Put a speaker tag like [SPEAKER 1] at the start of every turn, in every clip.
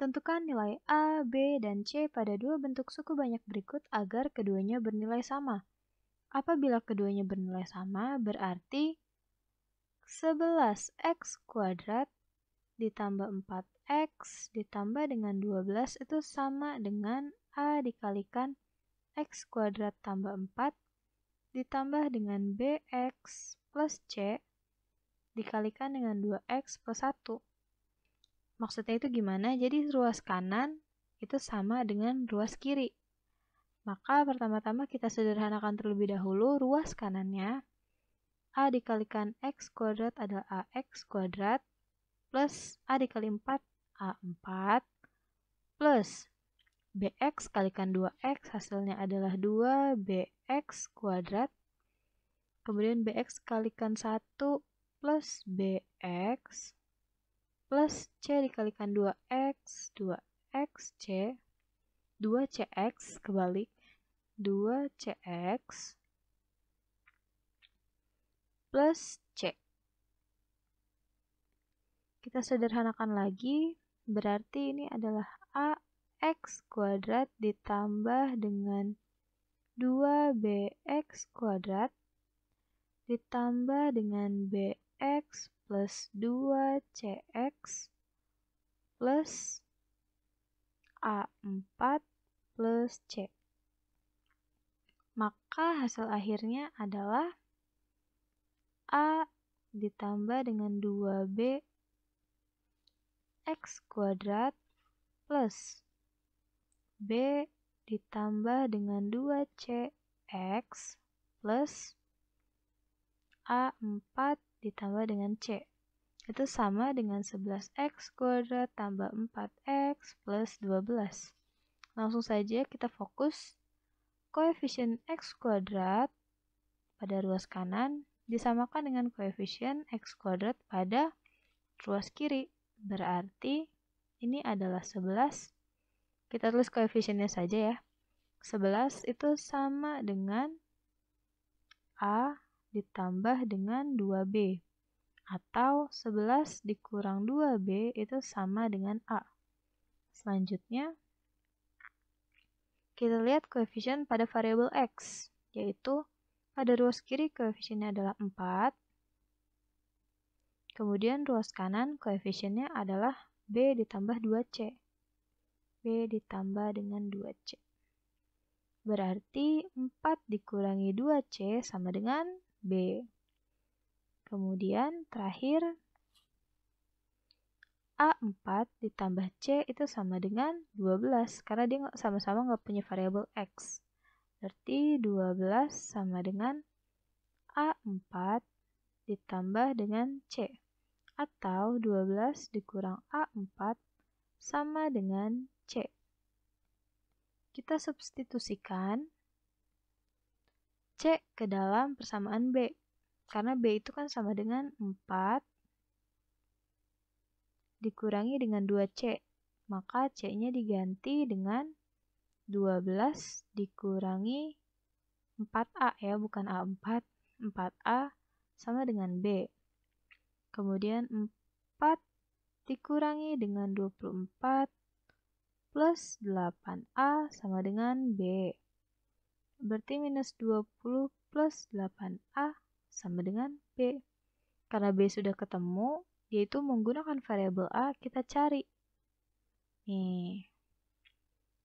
[SPEAKER 1] Tentukan nilai A, B, dan C pada dua bentuk suku banyak berikut agar keduanya bernilai sama. Apabila keduanya bernilai sama, berarti 11x kuadrat ditambah 4x ditambah dengan 12 itu sama dengan A dikalikan x kuadrat tambah 4 ditambah dengan bx plus c dikalikan dengan 2x plus 1. Maksudnya itu gimana? Jadi ruas kanan itu sama dengan ruas kiri. Maka pertama-tama kita sederhanakan terlebih dahulu ruas kanannya. A dikalikan X kuadrat adalah AX kuadrat plus A dikali 4 A4 plus BX kalikan 2X hasilnya adalah 2BX kuadrat. Kemudian BX kalikan 1 plus BX plus C dikalikan 2X, 2XC, 2CX kebalik, 2CX plus C. Kita sederhanakan lagi, berarti ini adalah AX kuadrat ditambah dengan 2BX kuadrat ditambah dengan BX x plus 2cx plus A4 plus C. Maka hasil akhirnya adalah A ditambah dengan 2B X kuadrat plus B ditambah dengan 2 cx plus plus A 4 ditambah dengan C. Itu sama dengan 11x kuadrat tambah 4x plus 12. Langsung saja kita fokus koefisien x kuadrat pada ruas kanan disamakan dengan koefisien x kuadrat pada ruas kiri. Berarti ini adalah 11. Kita tulis koefisiennya saja ya. 11 itu sama dengan A ditambah dengan 2B. Atau 11 dikurang 2B itu sama dengan A. Selanjutnya, kita lihat koefisien pada variabel X, yaitu pada ruas kiri koefisiennya adalah 4, kemudian ruas kanan koefisiennya adalah B ditambah 2C. B ditambah dengan 2C. Berarti 4 dikurangi 2C sama dengan B. Kemudian terakhir A4 ditambah C itu sama dengan 12 karena dia sama-sama nggak punya variabel X. Berarti 12 sama dengan A4 ditambah dengan C. Atau 12 dikurang A4 sama dengan C. Kita substitusikan C ke dalam persamaan B. Karena B itu kan sama dengan 4 dikurangi dengan 2C. Maka C-nya diganti dengan 12 dikurangi 4A ya, bukan A4. 4A sama dengan B. Kemudian 4 dikurangi dengan 24 plus 8A sama dengan B berarti minus 20 plus 8A sama dengan B. Karena B sudah ketemu, yaitu menggunakan variabel A kita cari. Nih,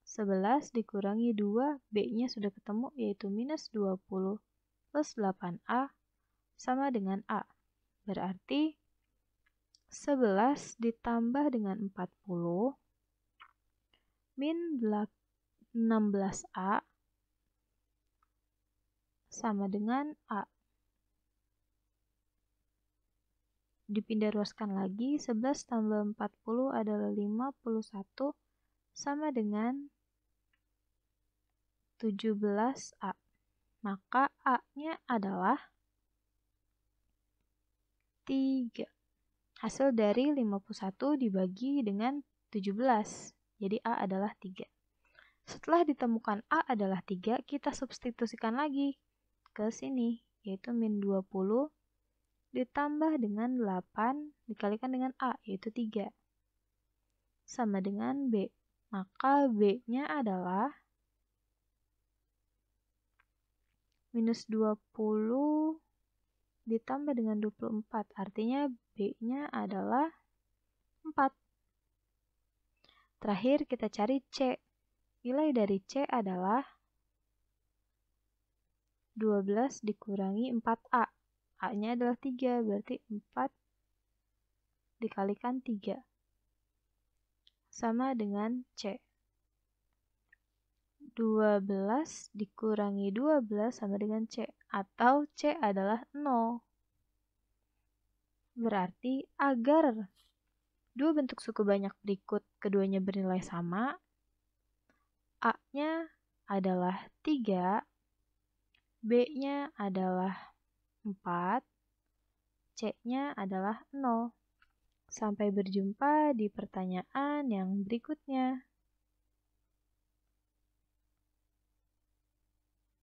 [SPEAKER 1] 11 dikurangi 2, B-nya sudah ketemu, yaitu minus 20 plus 8A sama dengan A. Berarti 11 ditambah dengan 40 min 16A sama dengan A. Dipindah ruaskan lagi, 11 tambah 40 adalah 51 sama dengan 17A. Maka A-nya adalah 3. Hasil dari 51 dibagi dengan 17. Jadi A adalah 3. Setelah ditemukan A adalah 3, kita substitusikan lagi ke sini, yaitu min 20 ditambah dengan 8 dikalikan dengan A, yaitu 3. Sama dengan B. Maka B-nya adalah minus 20 ditambah dengan 24. Artinya B-nya adalah 4. Terakhir kita cari C. Nilai dari C adalah 12 dikurangi 4A. A-nya adalah 3, berarti 4 dikalikan 3. Sama dengan C. 12 dikurangi 12 sama dengan C. Atau C adalah 0. Berarti agar dua bentuk suku banyak berikut keduanya bernilai sama, A-nya adalah 3 B-nya adalah 4, C-nya adalah 0. Sampai berjumpa di pertanyaan yang berikutnya.